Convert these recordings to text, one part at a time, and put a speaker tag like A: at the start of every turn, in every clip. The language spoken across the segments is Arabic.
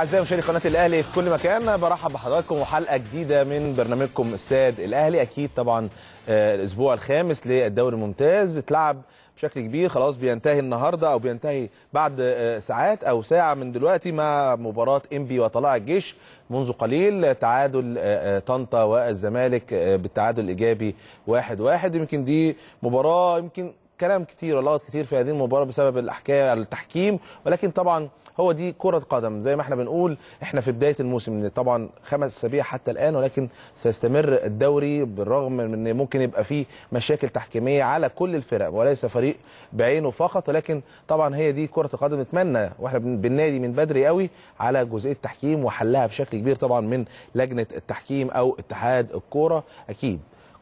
A: اعزائي مشاهدي قناه الاهلي في كل مكان برحب بحضراتكم وحلقه جديده من برنامجكم استاد الاهلي اكيد طبعا آه، الاسبوع الخامس للدوري الممتاز بتلعب بشكل كبير خلاص بينتهي النهارده او بينتهي بعد آه، ساعات او ساعه من دلوقتي مع مباراه انبي وطلائع الجيش منذ قليل تعادل آه، طنطا والزمالك بالتعادل الايجابي 1-1 يمكن دي مباراه يمكن كلام كتير ولغط كتير في هذه المباراه بسبب الاحكام التحكيم ولكن طبعا هو دي كره قدم زي ما احنا بنقول احنا في بدايه الموسم طبعا خمس اسابيع حتى الان ولكن سيستمر الدوري بالرغم من ان ممكن يبقى فيه مشاكل تحكيميه على كل الفرق وليس فريق بعينه فقط ولكن طبعا هي دي كره القدم نتمنى واحنا بالنادي من بدري قوي على جزئيه التحكيم وحلها بشكل كبير طبعا من لجنه التحكيم او اتحاد الكوره اكيد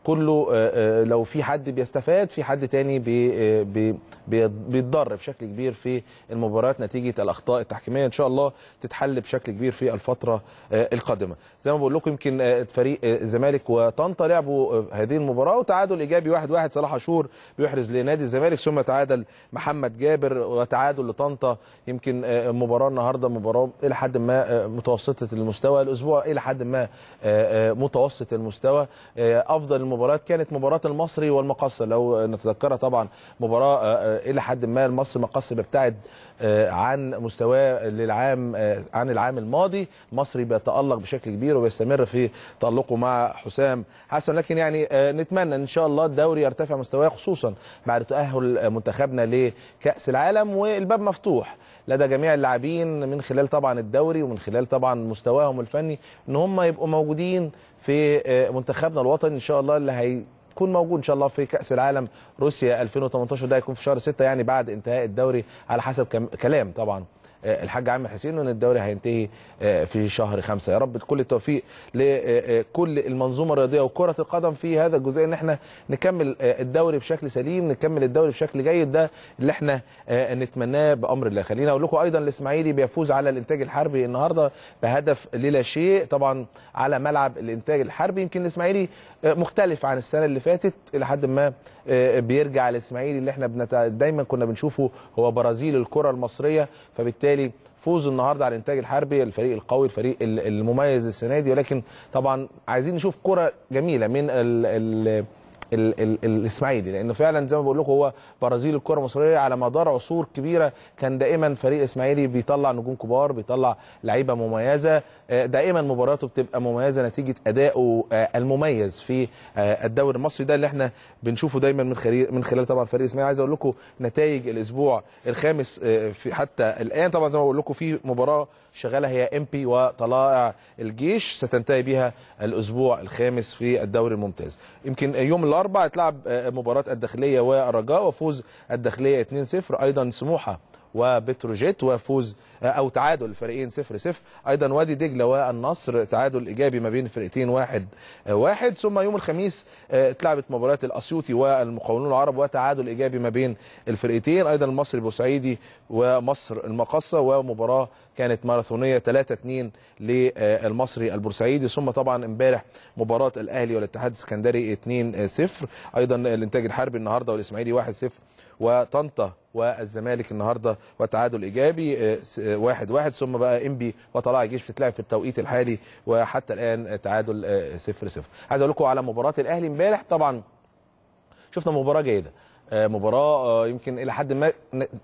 A: كله آه، آه، لو في حد بيستفاد في حد تاني آه، بيتضر بشكل كبير في المباريات نتيجه الاخطاء التحكيميه ان شاء الله تتحل بشكل كبير في الفتره القادمه زي ما بقول لكم يمكن فريق الزمالك وطنطا لعبوا هذه المباراه وتعادل ايجابي 1-1 واحد واحد صلاح عاشور بيحرز لنادي الزمالك ثم تعادل محمد جابر وتعادل لطنطا يمكن مباراه النهارده مباراه الى حد ما متوسطه المستوى الاسبوع الى حد ما متوسط المستوى افضل المباراه المباراه كانت مباراه المصري والمقصه لو نتذكرها طبعا مباراه آه، آه، الى حد ما المصري مقص بيبتعد آه، عن مستواه للعام آه، عن العام الماضي مصري بيتألق بشكل كبير وبيستمر في تألقه مع حسام حسن لكن يعني آه، نتمنى ان شاء الله الدوري يرتفع مستواه خصوصا بعد تأهل منتخبنا لكأس العالم والباب مفتوح لدى جميع اللاعبين من خلال طبعا الدوري ومن خلال طبعا مستواهم الفني ان هم يبقوا موجودين في منتخبنا الوطني ان شاء الله اللي هي هتكون موجود ان شاء الله في كاس العالم روسيا 2018 ده هيكون في شهر 6 يعني بعد انتهاء الدوري على حسب كلام طبعا آه، الحاج عامر حسين وان الدوري هينتهي آه، في شهر خمسة يا رب آه، كل التوفيق لكل المنظومه الرياضيه وكره القدم في هذا الجزئيه ان احنا نكمل الدوري بشكل سليم نكمل الدوري بشكل جيد ده اللي احنا نتمناه بامر الله خليني اقول لكم ايضا الاسماعيلي بيفوز على الانتاج الحربي النهارده بهدف للا شيء طبعا على ملعب الانتاج الحربي يمكن الاسماعيلي مختلف عن السنه اللي فاتت الى حد ما بيرجع الاسماعيلي اللي احنا دايما كنا بنشوفه هو برازيل الكره المصريه فبالتالي وبالتالي فوز النهارده على الانتاج الحربي الفريق القوي الفريق المميز السنه دي ولكن طبعا عايزين نشوف كره جميله من ال الاسماعيلي لانه فعلا زي ما بقول لكم هو برازيل الكره المصريه على مدار عصور كبيره كان دائما فريق اسماعيلي بيطلع نجوم كبار بيطلع لعيبه مميزه آه، دائما مباراته بتبقى مميزه نتيجه ادائه آه، المميز في آه، الدوري المصري ده اللي احنا بنشوفه دايما من خلال من خلال طبعا فريق اسماعيلي عايز اقول لكم نتائج الاسبوع الخامس في حتى الان طبعا زي ما بقول لكم في مباراه شغاله هي بي وطلائع الجيش ستنتهي بها الاسبوع الخامس في الدوري الممتاز يمكن يوم الاربعاء اتلعب آه، مباراه الداخليه والرجاء وفوز الداخليه 2-0 ايضا سموحه وبتروجيت وفوز آه، او تعادل الفريقين 0 0 ايضا وادي دجله والنصر تعادل ايجابي ما بين الفرقتين 1 1 ثم يوم الخميس آه، اتلعبت مباراه الاسيوطي والمقاولون العرب وتعادل ايجابي ما بين الفرقتين ايضا المصري البورسعيدي ومصر المقصه ومباراه كانت ماراثونيه 3 2 للمصري البورسعيدي ثم طبعا امبارح مباراه الاهلي والاتحاد السكندري 2 0 ايضا الانتاج الحربي النهارده والاسماعيلي 1 0 وطنطا والزمالك النهارده وتعادل ايجابي آه، آه، واحد واحد ثم بقى انبي وطلع الجيش بتتلعب في التوقيت الحالي وحتى الان تعادل آه، صفر صفر عايز اقول لكم على مباراه الاهلي امبارح طبعا شفنا مباراه جيده مباراه يمكن الى حد ما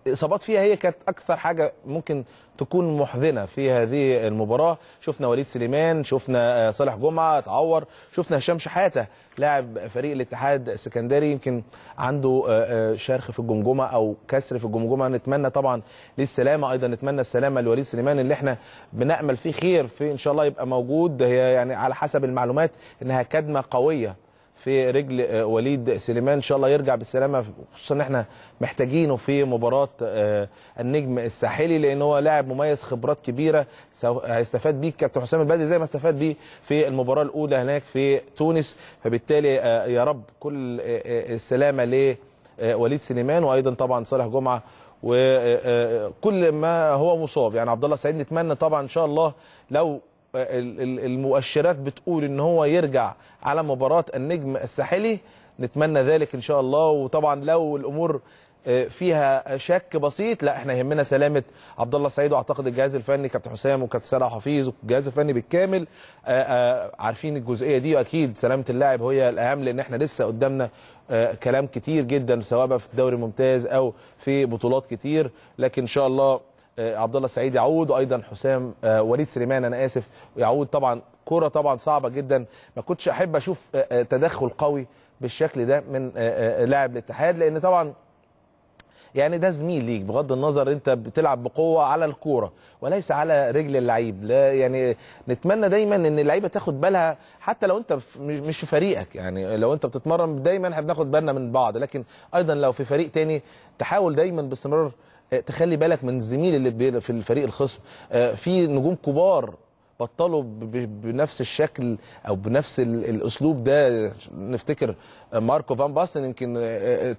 A: اصابات فيها هي كانت اكثر حاجه ممكن تكون محزنه في هذه المباراه شفنا وليد سليمان شفنا صالح جمعه اتعور شفنا هشام شحاته لاعب فريق الاتحاد السكندري يمكن عنده آه، آه، شرخ في الجمجمه او كسر في الجمجمه نتمنى طبعا للسلامه ايضا نتمنى السلامه لوليد سليمان اللي احنا بنامل فيه خير في ان شاء الله يبقى موجود هي يعني على حسب المعلومات انها كدمه قويه في رجل آه، وليد سليمان ان شاء الله يرجع بالسلامه خصوصا ان احنا محتاجينه في مباراه آه، النجم الساحلي لان هو لاعب مميز خبرات كبيره هيستفاد بيه كابتن حسام البدري زي ما استفاد بيه في المباراه الاولى هناك في تونس فبالتالي آه، يا رب كل السلامه لوليد سليمان وايضا طبعا صالح جمعه وكل ما هو مصاب يعني عبد الله سعيد نتمنى طبعا ان شاء الله لو المؤشرات بتقول ان هو يرجع على مباراه النجم الساحلي نتمنى ذلك ان شاء الله وطبعا لو الامور آه، فيها شك بسيط لا احنا يهمنا سلامه عبد الله سعيد واعتقد الجهاز الفني كابتن حسام وكابتن سارة حفيظ والجهاز الفني بالكامل آه، آه، عارفين الجزئيه دي واكيد سلامه اللاعب هي الاهم لان احنا لسه قدامنا كلام كتير جدا سواء بقى في الدوري الممتاز او في بطولات كتير لكن ان شاء الله آه، عبد الله سعيد يعود وايضا حسام آه، وليد سليمان انا اسف يعود طبعا كره طبعا صعبه جدا ما كنتش احب اشوف آه، تدخل قوي بالشكل ده من لاعب الاتحاد لان طبعا يعني ده زميل ليك بغض النظر انت بتلعب بقوه على الكوره وليس على رجل اللعيب لا يعني نتمنى دايما ان اللعيبه تاخد بالها حتى لو انت مش في فريقك يعني لو انت بتتمرن دايما احنا بناخد بالنا من بعض لكن ايضا لو في فريق تاني تحاول دايما باستمرار آه، تخلي بالك من الزميل اللي في الفريق الخصم آه، في نجوم كبار بطلوا بنفس الشكل او بنفس الاسلوب ده نفتكر آه، ماركو فان باستن يمكن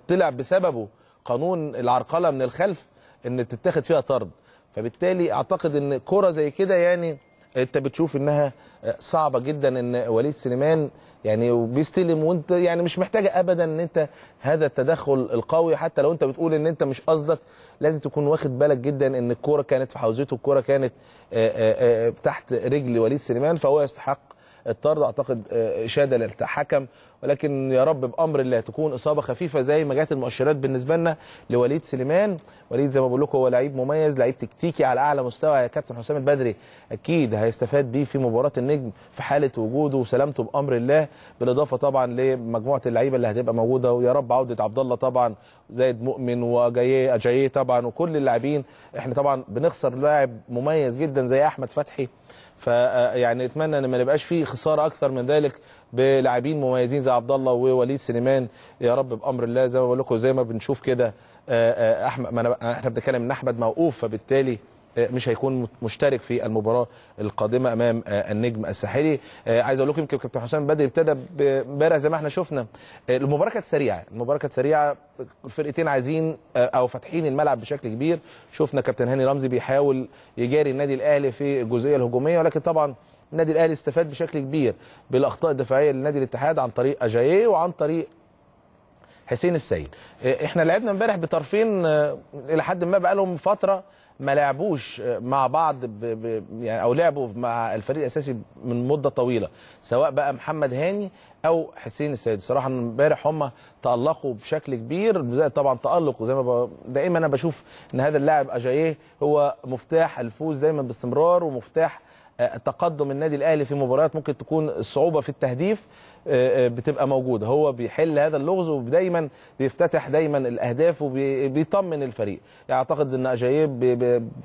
A: طلع بسببه قانون العرقله من الخلف ان تتاخد فيها طرد فبالتالي اعتقد ان كره زي كده يعني انت بتشوف انها صعبه جدا ان وليد سليمان يعني وبيستلم وانت يعني مش محتاجه ابدا ان انت هذا التدخل القوي حتى لو انت بتقول ان انت مش قصدك لازم تكون واخد بالك جدا ان الكوره كانت في حوزته الكوره كانت آآ آه، آآ آه، آه، تحت رجل وليد سليمان فهو يستحق الطرد اعتقد اشاده للحكم ولكن يا رب بامر الله تكون اصابه خفيفه زي ما جت المؤشرات بالنسبه لنا لوليد سليمان وليد زي ما بقول لكم هو لعيب مميز لعيب تكتيكي على اعلى مستوى يا كابتن حسام البدري اكيد هيستفاد بيه في مباراه النجم في حاله وجوده وسلامته بامر الله بالاضافه طبعا لمجموعه اللعيبه اللي هتبقى موجوده ويا رب عوده عبد الله طبعا زايد مؤمن واجاييه اجاييه طبعا وكل اللاعبين احنا طبعا بنخسر لاعب مميز جدا زي احمد فتحي فيعني آه، اتمنى ان ما نبقاش فيه خساره اكثر من ذلك بلاعبين مميزين زي عبد الله ووليد سليمان يا رب بامر الله زي ما بقول لكم زي ما بنشوف كده آه، آه، احمد ما احنا بنتكلم ان احمد موقوف فبالتالي آه، مش هيكون مشترك في المباراه القادمه امام آه، النجم الساحلي آه، عايز اقول لكم يمكن كابتن حسام بدري ابتدى امبارح زي ما احنا شفنا المباراه كانت سريعه المباراه كانت سريعه الفرقتين عايزين او فاتحين الملعب بشكل كبير شفنا كابتن هاني رمزي بيحاول يجاري النادي الاهلي في الجزئيه الهجوميه ولكن طبعا النادي الاهلي استفاد بشكل كبير بالاخطاء الدفاعيه لنادي الاتحاد عن طريق اجاييه وعن طريق حسين السيد إيه، احنا لعبنا امبارح بطرفين آه، الى حد ما بقالهم فتره ما لعبوش آه، مع بعض ب... ب... يعني او لعبوا مع الفريق الاساسي من مده طويله سواء بقى محمد هاني او حسين السيد صراحه امبارح هم تالقوا بشكل كبير طبعا تالق وزي ما ب... دائما انا بشوف ان هذا اللاعب اجاييه هو مفتاح الفوز دايما باستمرار ومفتاح آه، تقدم النادي الاهلي في مباريات ممكن تكون الصعوبه في التهديف آه، آه، بتبقى موجوده هو بيحل هذا اللغز ودايما بيفتتح دايما الاهداف وبيطمن الفريق اعتقد ان اجايب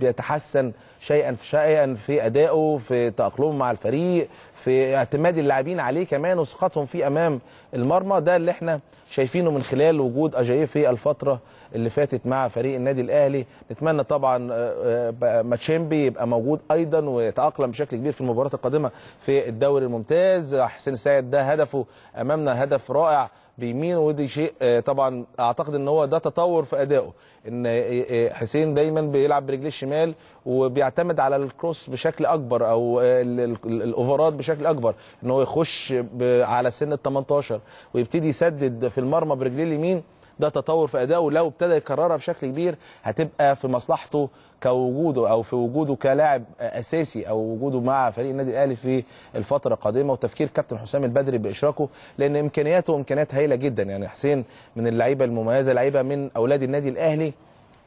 A: بيتحسن شيئا في شيئا في ادائه في تاقلمه مع الفريق في اعتماد اللاعبين عليه كمان وثقتهم فيه امام المرمى ده اللي احنا شايفينه من خلال وجود اجايب في الفتره اللي فاتت مع فريق النادي الاهلي نتمنى طبعا آه، آه، ماتشيمبي يبقى موجود ايضا ويتاقلم بشكل كبير في المباراه القادمه في الدوري الممتاز حسين السيد ده هدفه امامنا هدف رائع بيمين ودي شيء آه، طبعا اعتقد ان هو ده تطور في ادائه ان حسين دايما بيلعب برجليه الشمال وبيعتمد على الكروس بشكل اكبر او الاوفرات بشكل اكبر ان هو يخش على سن ال 18 ويبتدي يسدد في المرمى برجليه اليمين ده تطور في ادائه لو ابتدى يكررها بشكل كبير هتبقى في مصلحته كوجوده او في وجوده كلاعب اساسي او وجوده مع فريق النادي الاهلي في الفتره القادمه وتفكير كابتن حسام البدري باشراكه لان امكانياته امكانيات هايله جدا يعني حسين من اللعيبه المميزه لعيبه من اولاد النادي الاهلي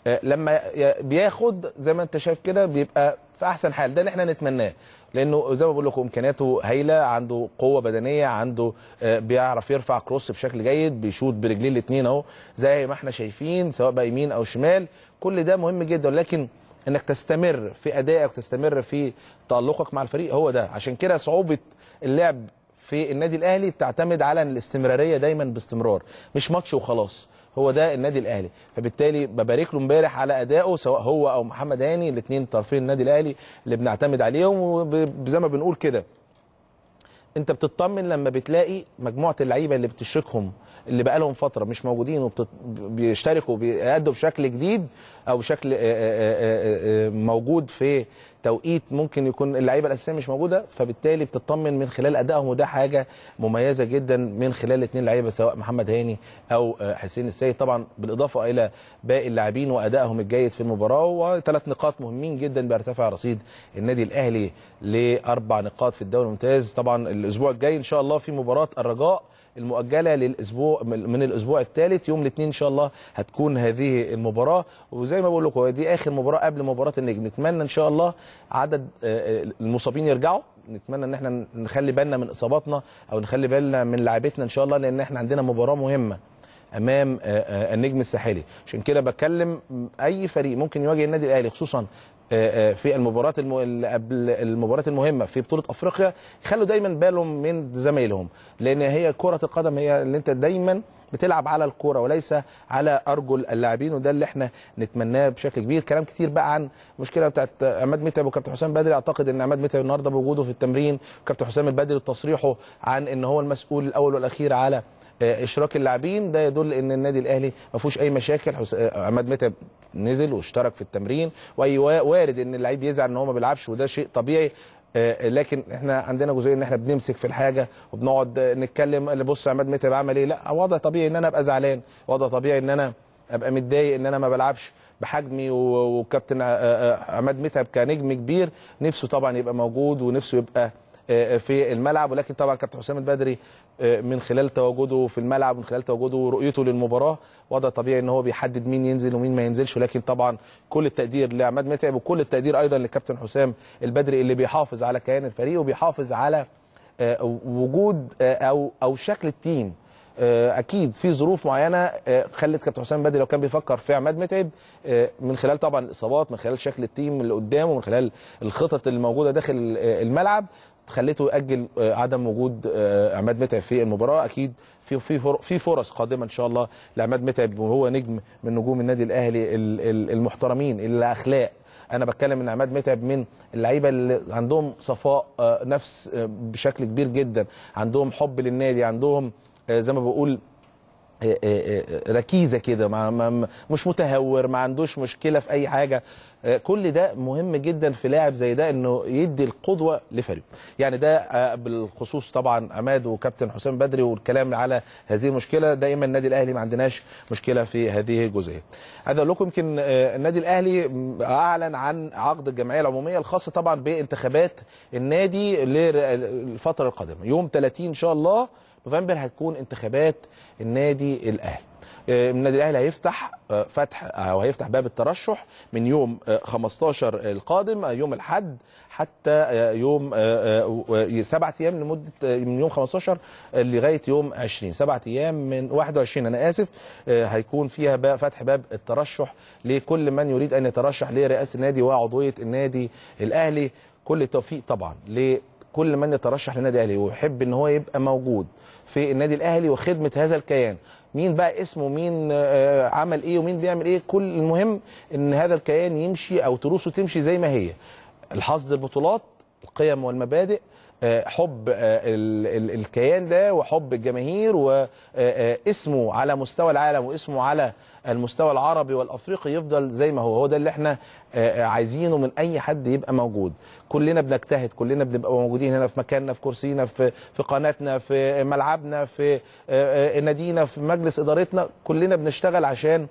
A: آه، لما بياخد زي ما انت شايف كده بيبقى في احسن حال ده اللي احنا نتمناه لانه زي ما بقول لكم امكانياته هايله عنده قوه بدنيه عنده آه، بيعرف يرفع كروس بشكل جيد بيشوط برجليه الاثنين اهو زي ما احنا شايفين سواء بقى يمين او شمال كل ده مهم جدا ولكن انك تستمر في ادائك تستمر في تالقك مع الفريق هو ده عشان كده صعوبه اللعب في النادي الاهلي بتعتمد على الاستمراريه دايما باستمرار مش ماتش وخلاص هو ده النادي الاهلي فبالتالي ببارك له امبارح على ادائه سواء هو او محمد هاني الاثنين طرفين النادي الاهلي اللي بنعتمد عليهم وزي ما بنقول كده انت بتطمن لما بتلاقي مجموعه اللعيبه اللي بتشركهم اللي بقى لهم فتره مش موجودين وبيشتركوا وبيأدوا بشكل جديد او بشكل موجود في توقيت ممكن يكون اللعيبه الاساسيه مش موجوده فبالتالي بتطمن من خلال ادائهم وده حاجه مميزه جدا من خلال اثنين لعيبه سواء محمد هاني او حسين السيد طبعا بالاضافه الى باقي اللاعبين وادائهم الجيد في المباراه وثلاث نقاط مهمين جدا بيرتفع رصيد النادي الاهلي لاربع نقاط في الدوري الممتاز طبعا الاسبوع الجاي ان شاء الله في مباراه الرجاء المؤجله للاسبوع من الاسبوع الثالث يوم الاثنين ان شاء الله هتكون هذه المباراه وزي ما بقول لكم دي اخر مباراه قبل مباراه النجم نتمنى ان شاء الله عدد آه، آه، المصابين يرجعوا نتمنى ان احنا نخلي بالنا من اصاباتنا او نخلي بالنا من لعيبتنا ان شاء الله لان احنا عندنا مباراه مهمه امام آه، النجم الساحلي عشان كده بكلم اي فريق ممكن يواجه النادي الاهلي خصوصا آه، آه، في المباراه اللي قبل المباراه المهمه في بطوله افريقيا خلوا دايما بالهم من زمايلهم لان هي كره القدم هي اللي انت دايما بتلعب على الكوره وليس على ارجل اللاعبين وده اللي احنا نتمناه بشكل كبير كلام كتير بقى عن مشكله بتاعت عماد متعب وكابتن حسام بدري اعتقد ان عماد متعب النهارده بوجوده في التمرين كابتن حسام البدري تصريحه عن ان هو المسؤول الاول والاخير على آه، اشراك اللاعبين ده يدل ان النادي الاهلي ما فيهوش اي مشاكل عماد متعب نزل واشترك في التمرين واي وارد ان اللعيب يزعل ان هو ما بيلعبش وده شيء طبيعي آه، لكن احنا عندنا جزئيه ان احنا بنمسك في الحاجه وبنقعد نتكلم اللي بص عماد متعب عمل ايه لا وضع طبيعي ان انا ابقى زعلان وضع طبيعي ان انا ابقى متضايق ان انا ما بلعبش بحجمي وكابتن آه، آه، عماد متعب كنجم كبير نفسه طبعا يبقى موجود ونفسه يبقى آه، آه، في الملعب ولكن طبعا كابتن حسام البدري آه، من خلال تواجده في الملعب من خلال تواجده ورؤيته للمباراه وضع طبيعي ان هو بيحدد مين ينزل ومين ما ينزلش ولكن طبعا كل التقدير لعماد متعب وكل التقدير ايضا لكابتن حسام البدري اللي بيحافظ على كيان الفريق وبيحافظ على وجود او او شكل التيم اكيد في ظروف معينه خلت كابتن حسام بدري لو كان بيفكر في عماد متعب من خلال طبعا الاصابات من خلال شكل التيم اللي قدامه من خلال الخطط الموجوده داخل الملعب خليته ياجل آه، عدم وجود آه، عماد متعب في المباراه اكيد في في في فرص قادمه ان شاء الله لعماد متعب وهو نجم من نجوم النادي الاهلي المحترمين اللي اخلاق انا بتكلم ان عماد متعب من اللعيبه اللي عندهم صفاء آه، نفس بشكل كبير جدا عندهم حب للنادي عندهم زي ما بقول إيه، إيه، إيه، ركيزه كده ما مش متهور ما عندوش مشكله في اي حاجه كل ده مهم جدا في لاعب زي ده انه يدي القدوه لفريقه يعني ده آه، بالخصوص طبعا عماد وكابتن حسام بدري والكلام على هذه المشكله دايما النادي الاهلي ما عندناش مشكله في هذه الجزئيه عايز اقول لكم يمكن آه، النادي الاهلي اعلن عن عقد الجمعيه العموميه الخاصه طبعا بانتخابات النادي للفتره القادمه يوم 30 ان شاء الله نوفمبر هتكون انتخابات النادي الاهلي آه، النادي الاهلي هيفتح آه، فتح آه، او هيفتح باب الترشح من يوم 15 القادم يوم الاحد حتى يوم سبعة ايام لمده من يوم 15 لغايه يوم 20 سبعة ايام من 21 انا اسف هيكون فيها فتح باب الترشح لكل من يريد ان يترشح لرئاسه النادي وعضويه النادي الاهلي كل التوفيق طبعا ل كل من يترشح للنادي الاهلي ويحب ان هو يبقى موجود في النادي الاهلي وخدمه هذا الكيان مين بقى اسمه مين آه، آه، عمل ايه ومين بيعمل ايه كل المهم ان هذا الكيان يمشي او تروسه تمشي زي ما هي الحصد البطولات القيم والمبادئ آه، حب آه، الكيان ده وحب الجماهير واسمه آه، على مستوى العالم واسمه على المستوى العربي والافريقي يفضل زي ما هو هو ده اللي احنا عايزينه من اي حد يبقى موجود كلنا بنجتهد كلنا بنبقى موجودين هنا في مكاننا في كرسينا في في قناتنا في ملعبنا في نادينا في مجلس ادارتنا كلنا بنشتغل عشان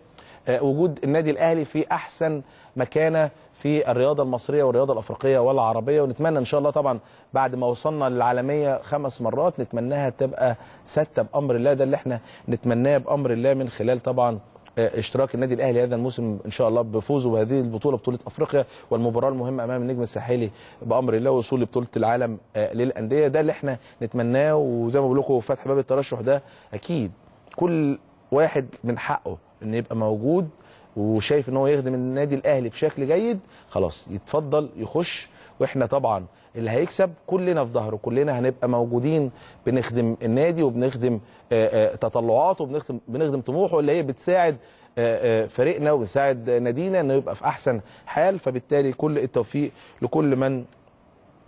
A: آه، وجود النادي الاهلي في احسن مكانه في الرياضه المصريه والرياضه الافريقيه والعربيه ونتمنى ان شاء الله طبعا بعد ما وصلنا للعالميه خمس مرات نتمناها تبقى سته بامر الله ده اللي احنا نتمناه بامر الله من خلال طبعا آه، اشتراك النادي الاهلي هذا الموسم ان شاء الله بفوزه بهذه البطوله بطوله افريقيا والمباراه المهمه امام النجم الساحلي بامر الله وصول لبطوله العالم آه، للانديه ده اللي احنا نتمناه وزي ما بقول لكم فتح باب الترشح ده اكيد كل واحد من حقه ان يبقى موجود وشايف ان هو يخدم النادي الاهلي بشكل جيد خلاص يتفضل يخش واحنا طبعا اللي هيكسب كلنا في ظهره كلنا هنبقى موجودين بنخدم النادي وبنخدم آه، آه، تطلعاته وبنخدم بنخدم طموحه اللي هي بتساعد آه، فريقنا وبتساعد نادينا انه يبقى في احسن حال فبالتالي كل التوفيق لكل من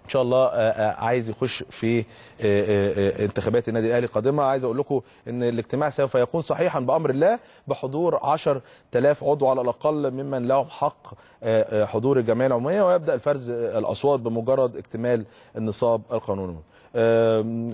A: ان شاء الله آه، آه، عايز يخش في آه، انتخابات النادي الاهلي القادمه عايز اقول لكم ان الاجتماع سوف يكون صحيحا بامر الله بحضور 10000 عضو على الاقل ممن لهم حق حضور الجمعيه العموميه ويبدا الفرز الاصوات بمجرد اكتمال النصاب القانوني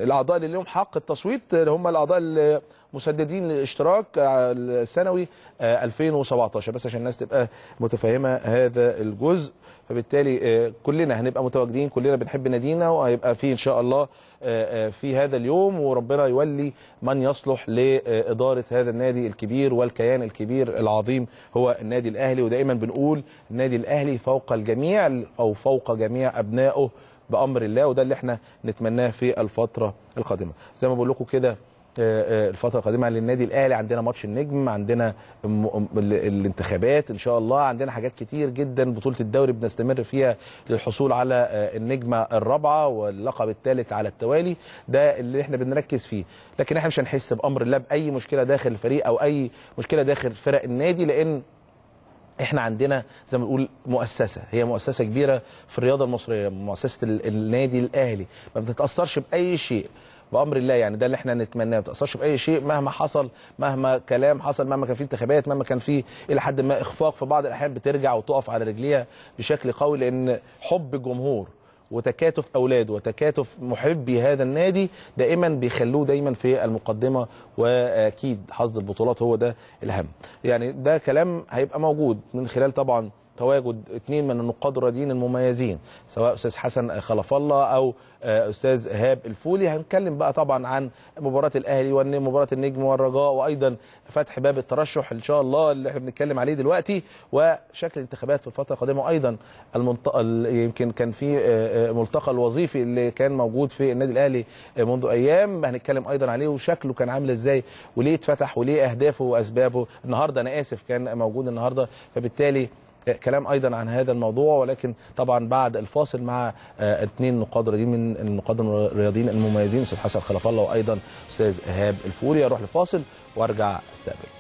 A: الاعضاء اللي لهم حق التصويت هم الاعضاء اللي مسددين للاشتراك السنوي 2017 آه، بس عشان الناس تبقى متفهمه هذا الجزء فبالتالي آه، كلنا هنبقى متواجدين كلنا بنحب نادينا وهيبقى في ان شاء الله آه، في هذا اليوم وربنا يولي من يصلح لاداره هذا النادي الكبير والكيان الكبير العظيم هو النادي الاهلي ودائما بنقول النادي الاهلي فوق الجميع او فوق جميع ابنائه بامر الله وده اللي احنا نتمناه في الفتره القادمه زي ما بقول لكم كده آه، آه، الفتره القادمه للنادي الاهلي عندنا ماتش النجم عندنا الانتخابات ان شاء الله عندنا حاجات كتير جدا بطوله الدوري بنستمر فيها للحصول على آه، النجمه الرابعه واللقب الثالث على التوالي ده اللي احنا بنركز فيه لكن احنا مش هنحس بامر الله باي مشكله داخل الفريق او اي مشكله داخل فرق النادي لان احنا عندنا زي ما بنقول مؤسسه هي مؤسسه كبيره في الرياضه المصريه مؤسسه النادي الاهلي ما بتتاثرش باي شيء بامر الله يعني ده اللي احنا نتمناه ما تاثرش باي شيء مهما حصل مهما كلام حصل مهما كان في انتخابات مهما كان في الى حد ما اخفاق في بعض الاحيان بترجع وتقف على رجليها بشكل قوي لان حب الجمهور وتكاتف اولاده وتكاتف محبي هذا النادي دائما بيخلوه دايما في المقدمه واكيد حظ البطولات هو ده الهم يعني ده كلام هيبقى موجود من خلال طبعا تواجد اثنين من النقاد المميزين سواء استاذ حسن خلف الله او آه، استاذ ايهاب الفولي هنتكلم بقى طبعا عن مباراه الاهلي ومباراه النجم والرجاء وايضا فتح باب الترشح ان شاء الله اللي احنا بنتكلم عليه دلوقتي وشكل الانتخابات في الفتره القادمه وايضا يمكن كان في آه، آه، ملتقى الوظيفي اللي كان موجود في النادي الاهلي منذ ايام هنتكلم ايضا عليه وشكله كان عامل ازاي وليه اتفتح وليه اهدافه واسبابه النهارده انا اسف كان موجود النهارده فبالتالي كلام ايضا عن هذا الموضوع ولكن طبعا بعد الفاصل مع آه، اثنين نقاد رياضيين من النقاد الرياضيين المميزين استاذ حسن خلف الله وايضا استاذ ايهاب الفوري اروح لفاصل وارجع استقبل